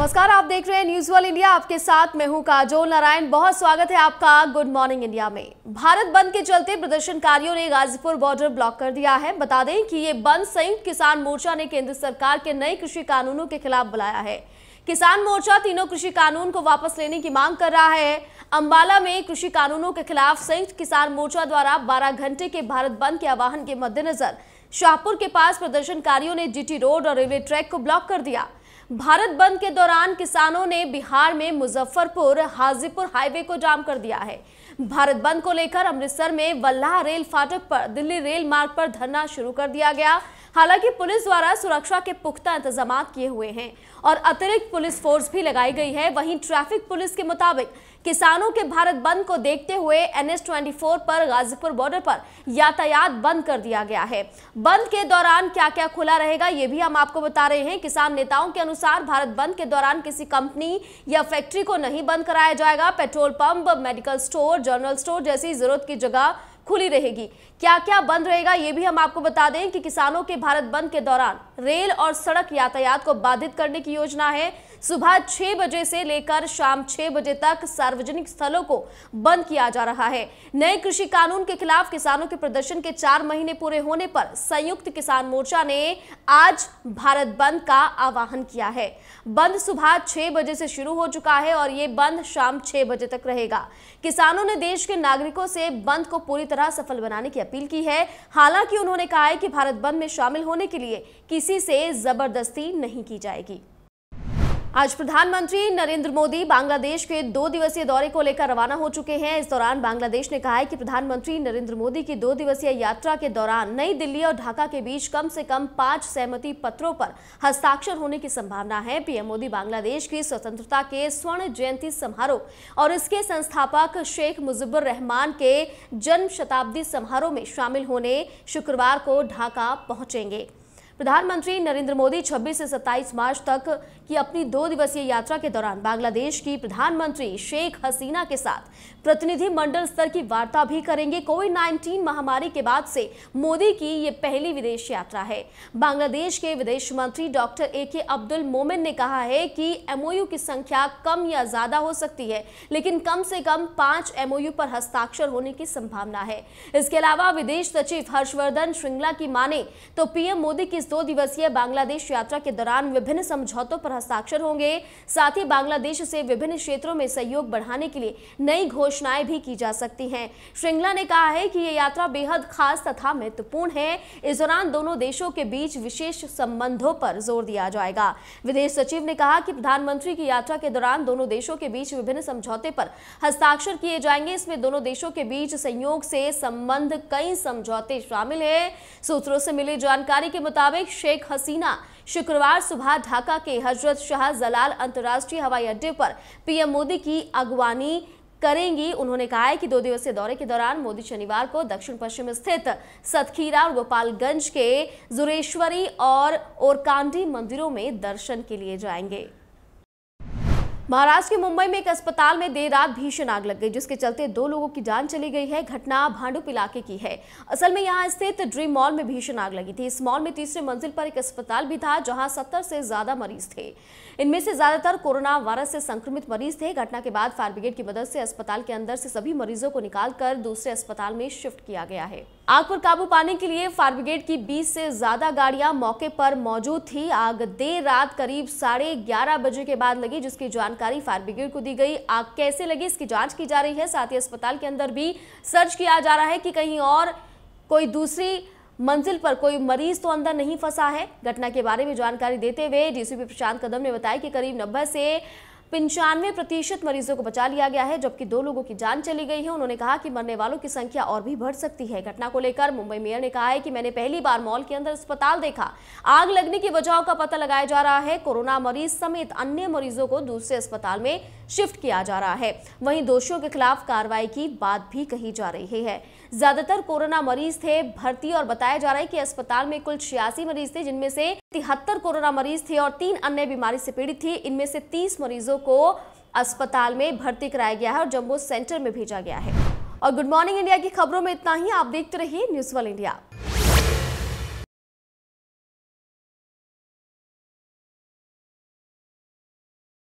नमस्कार आप देख रहे हैं न्यूज वर्ल्ड इंडिया आपके साथ मैं हूं काजोल नारायण बहुत स्वागत है आपका गुड मॉर्निंग इंडिया में भारत बंद के चलते प्रदर्शनकारियों ने गाजीपुर बॉर्डर ब्लॉक कर दिया है बता दें कि ये बंद संयुक्त किसान मोर्चा ने केंद्र सरकार के नए कृषि कानूनों के खिलाफ बुलाया है किसान मोर्चा तीनों कृषि कानून को वापस लेने की मांग कर रहा है अंबाला में कृषि कानूनों के खिलाफ संयुक्त किसान मोर्चा द्वारा बारह घंटे के भारत बंद के आह्वान के मद्देनजर शाहपुर के पास प्रदर्शनकारियों ने जीटी रोड और रेलवे ट्रैक को ब्लॉक कर दिया भारत बंद के दौरान किसानों ने बिहार में मुजफ्फरपुर हाजीपुर हाईवे को जाम कर दिया है भारत बंद को लेकर अमृतसर में वल्लाह रेल फाटक पर दिल्ली रेल मार्ग पर धरना शुरू कर दिया गया हालांकि पुलिस द्वारा सुरक्षा के पुख्ता इंतजाम किए हुए हैं और अतिरिक्त पुलिस फोर्स भी लगाई गई है वहीं ट्रैफिक पुलिस के मुताबिक किसानों के भारत बंद को देखते हुए एनएच 24 पर गाजीपुर बॉर्डर पर यातायात बंद कर दिया गया है बंद के दौरान क्या क्या खुला रहेगा ये भी हम आपको बता रहे हैं किसान नेताओं के अनुसार भारत बंद के दौरान किसी कंपनी या फैक्ट्री को नहीं बंद कराया जाएगा petrol pump medical store general store जैसी जरूरत की जगह खुली रहेगी क्या क्या बंद रहेगा ये भी हम आपको बता दें कि किसानों के भारत बंद के दौरान रेल और सड़क यातायात को बाधित करने की योजना है सुबह छह बजे से लेकर शाम छह बजे तक सार्वजनिक स्थलों को बंद किया जा रहा है नए कृषि कानून के खिलाफ किसानों के प्रदर्शन के चार महीने पूरे होने पर संयुक्त किसान मोर्चा ने आज भारत बंद का आह्वान किया है बंद सुबह छह बजे से शुरू हो चुका है और ये बंद शाम छह बजे तक रहेगा किसानों ने देश के नागरिकों से बंद को पूरी तरह सफल बनाने की अपील की है हालांकि उन्होंने कहा है कि भारत बंद में शामिल होने के लिए किसी से जबरदस्ती नहीं की जाएगी आज प्रधानमंत्री नरेंद्र मोदी बांग्लादेश के दो दिवसीय दौरे को लेकर रवाना हो चुके हैं इस दौरान बांग्लादेश ने कहा है कि प्रधानमंत्री नरेंद्र मोदी की दो दिवसीय यात्रा के दौरान नई दिल्ली और ढाका के बीच कम से कम पांच सहमति पत्रों पर हस्ताक्षर होने की संभावना है पीएम मोदी बांग्लादेश की स्वतंत्रता के स्वर्ण जयंती समारोह और इसके संस्थापक शेख मुजिबुर रहमान के जन्म शताब्दी समारोह में शामिल होने शुक्रवार को ढाका पहुंचेंगे प्रधानमंत्री नरेंद्र मोदी 26 से 27 मार्च तक कि अपनी दो दिवसीय यात्रा के दौरान बांग्लादेश की प्रधानमंत्री शेख हसीना के साथ प्रतिनिधि मंडल स्तर की वार्ता भी करेंगे कोविड 19 महामारी के बाद से मोदी की ये पहली विदेश यात्रा है बांग्लादेश के विदेश मंत्री डॉक्टर ए के अब्दुल मोमिन ने कहा है कि एमओयू की संख्या कम या ज्यादा हो सकती है लेकिन कम से कम पांच एमओयू पर हस्ताक्षर होने की संभावना है इसके अलावा विदेश सचिव हर्षवर्धन श्रृंगला की माने तो पीएम मोदी की इस दो दिवसीय बांग्लादेश यात्रा के दौरान विभिन्न समझौतों पर हस्ताक्षर होंगे साथ ही बांग्लादेश से विभिन्न क्षेत्रों में सहयोग बढ़ाने के लिए नई घोषणाएं भी की जा सकती हैं श्रृंगला ने कहा है कि ये यात्रा बेहद खास तथा महत्वपूर्ण है इस दौरान दोनों देशों के बीच विशेष संबंधों पर जोर दिया जाएगा विदेश सचिव ने कहा कि प्रधानमंत्री की यात्रा के दौरान दोनों देशों के बीच विभिन्न समझौते पर हस्ताक्षर किए जाएंगे इसमें दोनों देशों के बीच संयोग से संबंध कई समझौते शामिल है सूत्रों से मिली जानकारी के मुताबिक शेख हसीना शुक्रवार सुबह ढाका के हजरत शाह जलाल अंतर्राष्ट्रीय हवाई अड्डे पर पीएम मोदी की अगवानी करेंगी उन्होंने कहा है कि दो दिवसीय दौरे के दौरान मोदी शनिवार को दक्षिण पश्चिम स्थित सतखीरा और गोपालगंज के जुरेश्वरी और ओरकांडी मंदिरों में दर्शन के लिए जाएंगे महाराष्ट्र के मुंबई में एक अस्पताल में देर रात भीषण आग लग गई जिसके चलते दो लोगों की जान चली गई है घटना भांडुप इलाके की है असल में यहाँ स्थित ड्रीम मॉल में भीषण आग लगी थी इस मॉल में तीसरे मंजिल पर एक अस्पताल भी था जहाँ सत्तर से ज्यादा मरीज थे इनमें से ज्यादातर कोरोना वायरस से संक्रमित मरीज थे घटना के बाद फायर ब्रिगेड की मदद से अस्पताल के अंदर से सभी मरीजों को निकालकर दूसरे अस्पताल में शिफ्ट किया गया है आग पर काबू पाने के लिए फायर ब्रिगेड की 20 से ज्यादा गाड़ियां मौके पर मौजूद थी आग देर रात करीब साढ़े ग्यारह बजे के बाद लगी जिसकी जानकारी फायर ब्रिगेड को दी गई आग कैसे लगी इसकी जांच की जा रही है साथ ही अस्पताल के अंदर भी सर्च किया जा रहा है कि कहीं और कोई दूसरी मंजिल पर कोई मरीज तो अंदर नहीं फंसा है घटना के बारे में जानकारी देते हुए डीसीपी प्रशांत कदम ने बताया कि करीब नब्बे से पंचानवे प्रतिशत मरीजों को बचा लिया गया है जबकि दो लोगों की जान चली गई है उन्होंने कहा कि मरने वालों की संख्या और भी बढ़ सकती है घटना को लेकर मुंबई मेयर ने कहा है कि मैंने पहली बार मॉल के अंदर अस्पताल देखा आग लगने की वजहों का पता लगाया जा रहा है कोरोना मरीज समेत अन्य मरीजों को दूसरे अस्पताल में शिफ्ट किया जा रहा है वहीं दोषियों के खिलाफ कार्रवाई की बात भी कही जा रही है ज्यादातर कोरोना मरीज थे भर्ती और बताया जा रहा है कि अस्पताल में कुल छियासी मरीज थे जिनमें से तिहत्तर कोरोना मरीज थे और तीन अन्य बीमारी से पीड़ित थी इनमें से तीस मरीजों को अस्पताल में भर्ती कराया गया है और जम्बो सेंटर में भेजा गया है और गुड मॉर्निंग इंडिया की खबरों में इतना ही आप देखते रहिए न्यूज वन इंडिया